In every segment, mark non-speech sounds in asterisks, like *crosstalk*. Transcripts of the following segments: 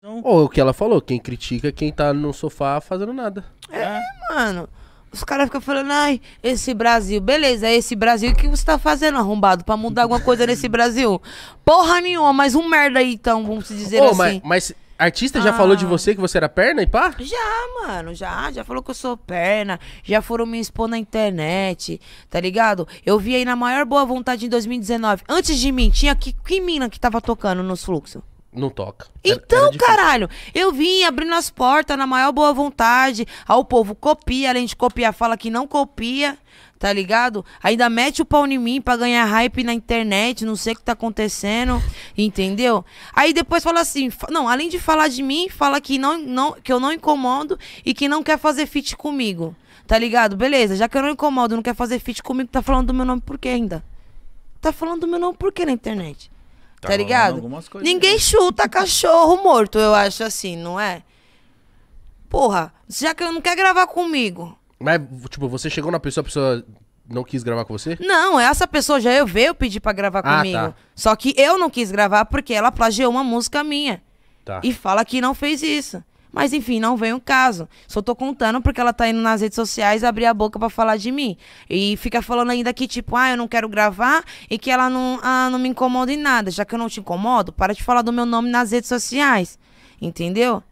Não. Ou é o que ela falou, quem critica é quem tá no sofá fazendo nada. É, é. mano. Os caras ficam falando, ai, esse Brasil, beleza, é esse Brasil, o que você tá fazendo, arrombado, pra mudar alguma coisa nesse *laughs* Brasil? Porra nenhuma, mas um merda aí, então, vamos dizer oh, assim. Mas, mas artista já ah. falou de ah. você que você era perna e pá? Já, mano, já, já falou que eu sou perna, já foram me expor na internet, tá ligado? Eu vi aí na maior boa vontade em 2019, antes de mim, tinha que, que mina que tava tocando nos fluxos? Não toca. Então, caralho, eu vim abrindo as portas na maior boa vontade. Aí o povo copia, além de copiar, fala que não copia, tá ligado? Ainda mete o pau em mim pra ganhar hype na internet, não sei o que tá acontecendo, entendeu? Aí depois fala assim, não, além de falar de mim, fala que, não, não, que eu não incomodo e que não quer fazer fit comigo, tá ligado? Beleza, já que eu não incomodo, não quer fazer fit comigo, tá falando do meu nome por quê ainda? Tá falando do meu nome por quê na internet? tá, tá ligado? Ninguém aí. chuta cachorro morto, eu acho assim, não é? Porra, já que eu não quer gravar comigo. Mas, tipo, você chegou na pessoa, a pessoa não quis gravar com você? Não, essa pessoa já eu veio pedir pra gravar ah, tá. comigo. Tá. Só que eu não quis gravar porque ela plagiou uma música minha. Tá. E fala que não fez isso. Mas enfim, não vem o caso. Só tô contando porque ela tá indo nas redes sociais abrir a boca para falar de mim. E fica falando ainda que, tipo, ah, eu não quero gravar e que ela não, ah, não me incomoda em nada. Já que eu não te incomodo, para de falar do meu nome nas redes sociais. Entendeu?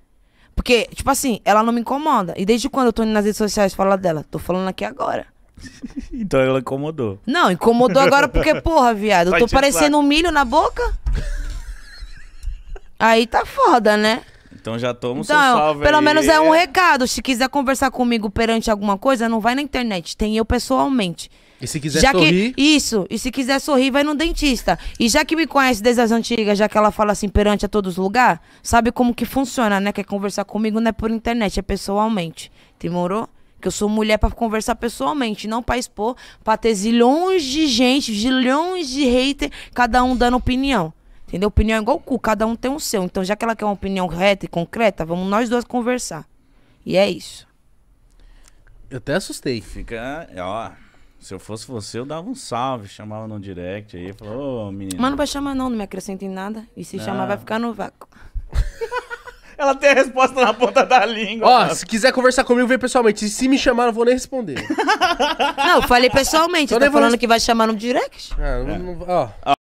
Porque, tipo assim, ela não me incomoda. E desde quando eu tô indo nas redes sociais falar dela? Tô falando aqui agora. *laughs* então ela incomodou. Não, incomodou agora porque, *laughs* porra, viado, eu tô parecendo um milho na boca. Aí tá foda, né? Então já toma o então, seu salve Pelo aí. menos é um recado. Se quiser conversar comigo perante alguma coisa, não vai na internet. Tem eu pessoalmente. E se quiser já sorrir. Que, isso, e se quiser sorrir, vai no dentista. E já que me conhece desde as antigas, já que ela fala assim perante a todos os lugares, sabe como que funciona, né? Quer conversar comigo não é por internet, é pessoalmente. Demorou? Que eu sou mulher para conversar pessoalmente, não para expor, pra ter zilhões de gente, zilhões de haters, cada um dando opinião. Entendeu? Opinião é igual o cu, cada um tem o seu. Então, já que ela quer uma opinião reta e concreta, vamos nós duas conversar. E é isso. Eu até assustei. Fica, ó. Se eu fosse você, eu dava um salve, chamava no direct aí, falou, ô menino. Mas não vai chamar, não, não me acrescenta em nada. E se não. chamar, vai ficar no vácuo. *laughs* Ela tem a resposta na ponta da língua. Ó, se quiser conversar comigo, vem pessoalmente. Se me chamar, não vou nem responder. não, eu falei pessoalmente. Tô tá falando res... que vai chamar no direct. Ah, é. não, ó. ó.